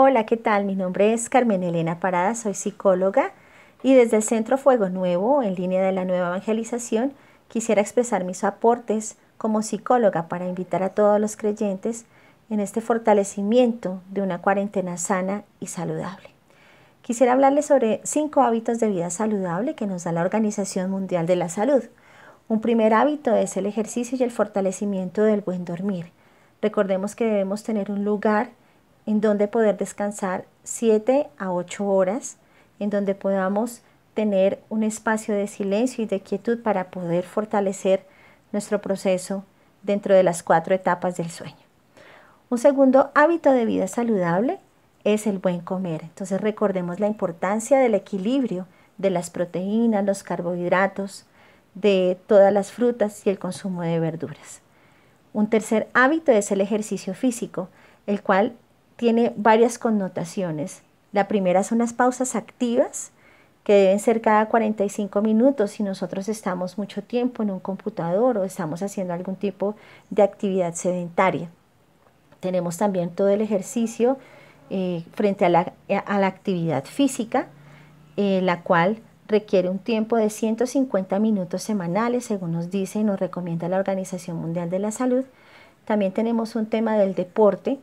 Hola, ¿qué tal? Mi nombre es Carmen Elena Parada, soy psicóloga y desde el Centro Fuego Nuevo, en línea de la nueva evangelización, quisiera expresar mis aportes como psicóloga para invitar a todos los creyentes en este fortalecimiento de una cuarentena sana y saludable. Quisiera hablarles sobre cinco hábitos de vida saludable que nos da la Organización Mundial de la Salud. Un primer hábito es el ejercicio y el fortalecimiento del buen dormir. Recordemos que debemos tener un lugar en donde poder descansar 7 a 8 horas, en donde podamos tener un espacio de silencio y de quietud para poder fortalecer nuestro proceso dentro de las cuatro etapas del sueño. Un segundo hábito de vida saludable es el buen comer. Entonces recordemos la importancia del equilibrio de las proteínas, los carbohidratos, de todas las frutas y el consumo de verduras. Un tercer hábito es el ejercicio físico, el cual tiene varias connotaciones. La primera son las pausas activas, que deben ser cada 45 minutos si nosotros estamos mucho tiempo en un computador o estamos haciendo algún tipo de actividad sedentaria. Tenemos también todo el ejercicio eh, frente a la, actividad física, eh, la cual requiere un tiempo de 150 minutos semanales, según nos dice y nos recomienda la Organización Mundial de la Salud. También tenemos un tema del deporte,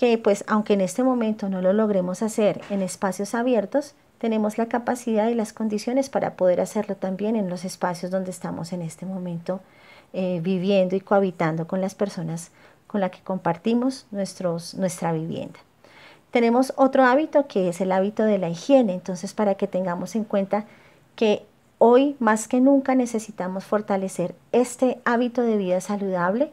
que pues aunque en este momento no lo logremos hacer en espacios abiertos, tenemos la capacidad y las condiciones para poder hacerlo también en los espacios donde estamos en este momento eh, viviendo y cohabitando con las personas con las que compartimos nuestros, nuestra vivienda. Tenemos otro hábito que es el hábito de la higiene, entonces para que tengamos en cuenta que hoy más que nunca necesitamos fortalecer este hábito de vida saludable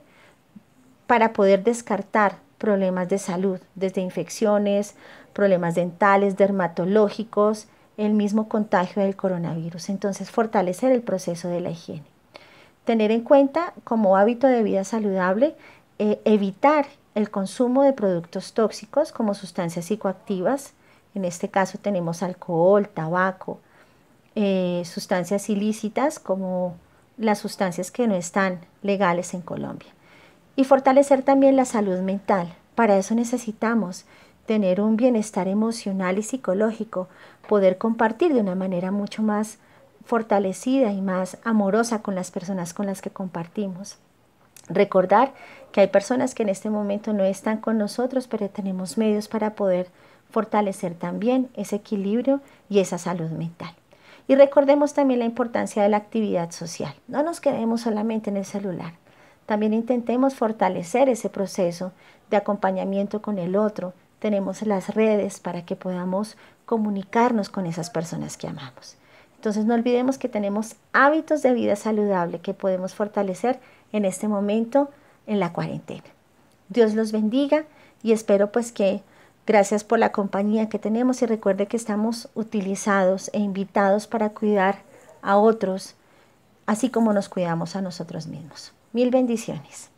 para poder descartar problemas de salud, desde infecciones, problemas dentales, dermatológicos, el mismo contagio del coronavirus. Entonces, fortalecer el proceso de la higiene. Tener en cuenta como hábito de vida saludable eh, evitar el consumo de productos tóxicos como sustancias psicoactivas. En este caso tenemos alcohol, tabaco, eh, sustancias ilícitas como las sustancias que no están legales en Colombia y fortalecer también la salud mental. Para eso necesitamos tener un bienestar emocional y psicológico, poder compartir de una manera mucho más fortalecida y más amorosa con las personas con las que compartimos. Recordar que hay personas que en este momento no están con nosotros, pero tenemos medios para poder fortalecer también ese equilibrio y esa salud mental. Y recordemos también la importancia de la actividad social. No nos quedemos solamente en el celular. También intentemos fortalecer ese proceso de acompañamiento con el otro. Tenemos las redes para que podamos comunicarnos con esas personas que amamos. Entonces no olvidemos que tenemos hábitos de vida saludable que podemos fortalecer en este momento en la cuarentena. Dios los bendiga y espero pues que gracias por la compañía que tenemos y recuerde que estamos utilizados e invitados para cuidar a otros, así como nos cuidamos a nosotros mismos. Mil bendiciones.